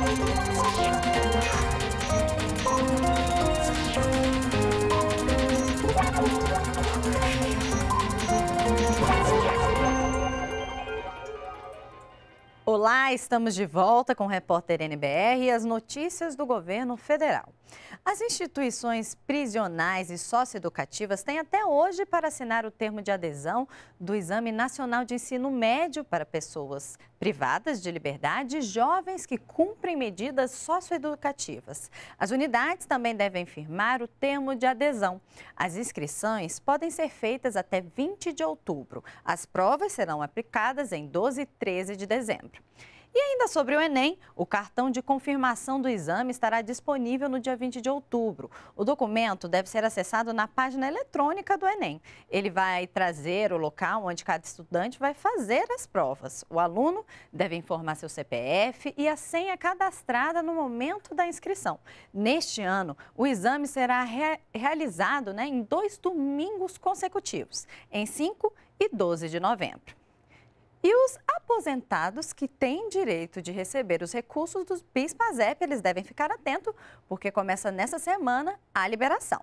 Música Olá, estamos de volta com o repórter NBR e as notícias do governo federal. As instituições prisionais e socioeducativas têm até hoje para assinar o termo de adesão do Exame Nacional de Ensino Médio para pessoas privadas de liberdade e jovens que cumprem medidas socioeducativas. As unidades também devem firmar o termo de adesão. As inscrições podem ser feitas até 20 de outubro. As provas serão aplicadas em 12 e 13 de dezembro. E ainda sobre o Enem, o cartão de confirmação do exame estará disponível no dia 20 de outubro. O documento deve ser acessado na página eletrônica do Enem. Ele vai trazer o local onde cada estudante vai fazer as provas. O aluno deve informar seu CPF e a senha cadastrada no momento da inscrição. Neste ano, o exame será re realizado né, em dois domingos consecutivos, em 5 e 12 de novembro. E os aposentados que têm direito de receber os recursos dos PIS-PASEP, eles devem ficar atentos, porque começa nessa semana a liberação.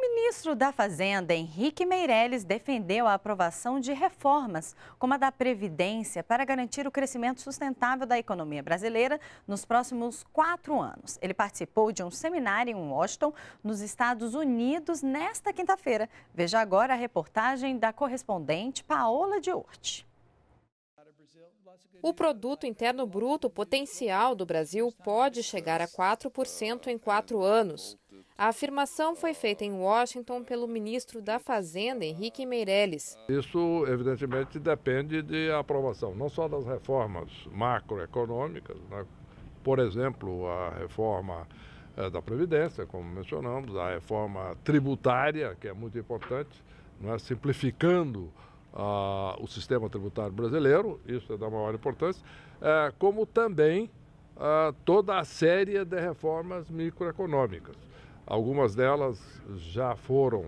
O ministro da Fazenda, Henrique Meirelles, defendeu a aprovação de reformas, como a da Previdência, para garantir o crescimento sustentável da economia brasileira nos próximos quatro anos. Ele participou de um seminário em Washington, nos Estados Unidos, nesta quinta-feira. Veja agora a reportagem da correspondente Paola Diort. O produto interno bruto potencial do Brasil pode chegar a 4% em quatro anos. A afirmação foi feita em Washington pelo ministro da Fazenda, Henrique Meirelles. Isso, evidentemente, depende de aprovação, não só das reformas macroeconômicas, né? por exemplo, a reforma eh, da Previdência, como mencionamos, a reforma tributária, que é muito importante, né? simplificando ah, o sistema tributário brasileiro, isso é da maior importância, eh, como também ah, toda a série de reformas microeconômicas. Algumas delas já foram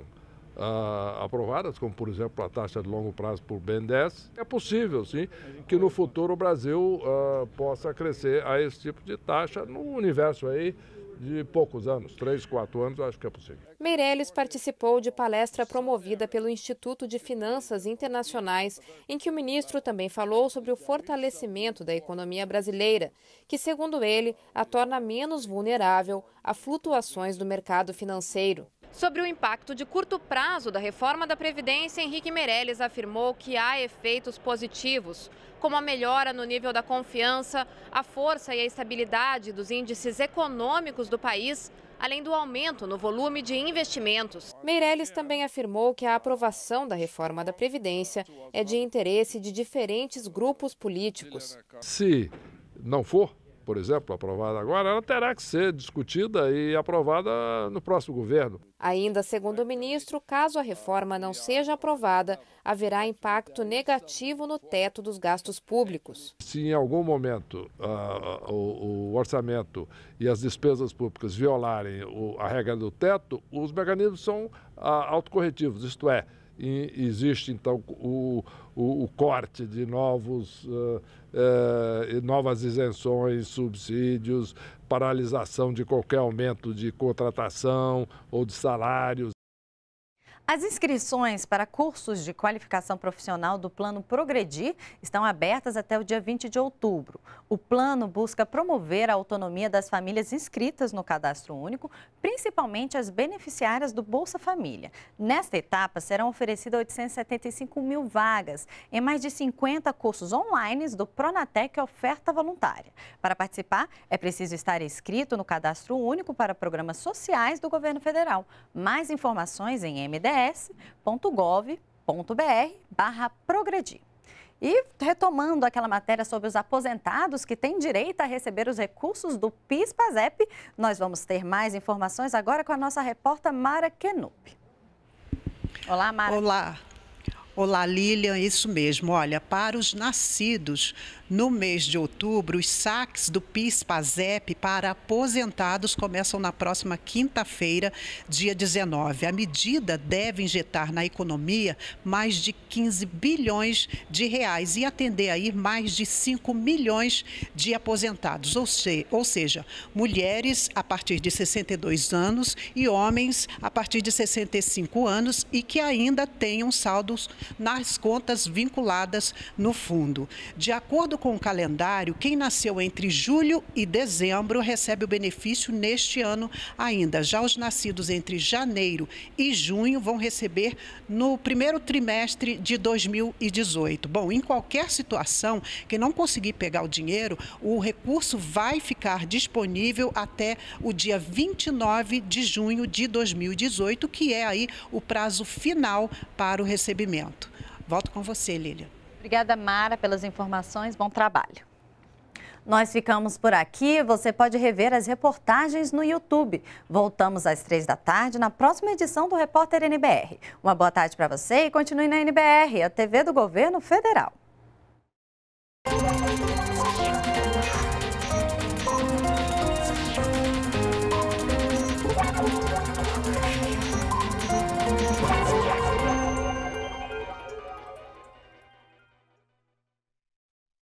uh, aprovadas, como por exemplo a taxa de longo prazo por BNDES. É possível, sim, que no futuro o Brasil uh, possa crescer a esse tipo de taxa no universo aí de poucos anos, três, quatro anos, acho que é possível. Meirelles participou de palestra promovida pelo Instituto de Finanças Internacionais, em que o ministro também falou sobre o fortalecimento da economia brasileira, que, segundo ele, a torna menos vulnerável a flutuações do mercado financeiro. Sobre o impacto de curto prazo da reforma da Previdência, Henrique Meirelles afirmou que há efeitos positivos, como a melhora no nível da confiança, a força e a estabilidade dos índices econômicos do país, além do aumento no volume de investimentos. Meirelles também afirmou que a aprovação da reforma da Previdência é de interesse de diferentes grupos políticos. Se não for, por exemplo, aprovada agora, ela terá que ser discutida e aprovada no próximo governo. Ainda segundo o ministro, caso a reforma não seja aprovada, haverá impacto negativo no teto dos gastos públicos. Se em algum momento uh, o, o, orçamento e as despesas públicas violarem o, a regra do teto, os mecanismos são uh, autocorretivos, isto é, e existe então o, o, o, corte de novos, uh, uh, novas isenções, subsídios, paralisação de qualquer aumento de contratação ou de salários. As inscrições para cursos de qualificação profissional do Plano Progredir estão abertas até o dia 20 de outubro. O plano busca promover a autonomia das famílias inscritas no Cadastro Único, principalmente as beneficiárias do Bolsa Família. Nesta etapa, serão oferecidas 875 mil vagas em mais de 50 cursos online do Pronatec Oferta Voluntária. Para participar, é preciso estar inscrito no Cadastro Único para programas sociais do Governo Federal. Mais informações em MDR ms.gov.br barra progredir. E retomando aquela matéria sobre os aposentados que têm direito a receber os recursos do PIS-PASEP, nós vamos ter mais informações agora com a nossa repórter Mara Kenup. Olá, Mara. Olá. Olá, Lilian, isso mesmo. Olha, para os nascidos no mês de outubro, os saques do PIS-PASEP para aposentados começam na próxima quinta-feira, dia 19. A medida deve injetar na economia mais de 15 bilhões de reais e atender aí mais de 5 milhões de aposentados, ou, se, ou seja, mulheres a partir de 62 anos e homens a partir de 65 anos e que ainda tenham saldos nas contas vinculadas no fundo. De acordo com o calendário, quem nasceu entre julho e dezembro recebe o benefício neste ano ainda. Já os nascidos entre janeiro e junho vão receber no primeiro trimestre de 2018. Bom, em qualquer situação, quem não conseguir pegar o dinheiro, o recurso vai ficar disponível até o dia 29 de junho de 2018, que é aí o prazo final para o recebimento. Volto com você, Lília. Obrigada, Mara, pelas informações. Bom trabalho. Nós ficamos por aqui. Você pode rever as reportagens no YouTube. Voltamos às três da tarde na próxima edição do Repórter NBR. Uma boa tarde para você e continue na NBR, a TV do Governo Federal.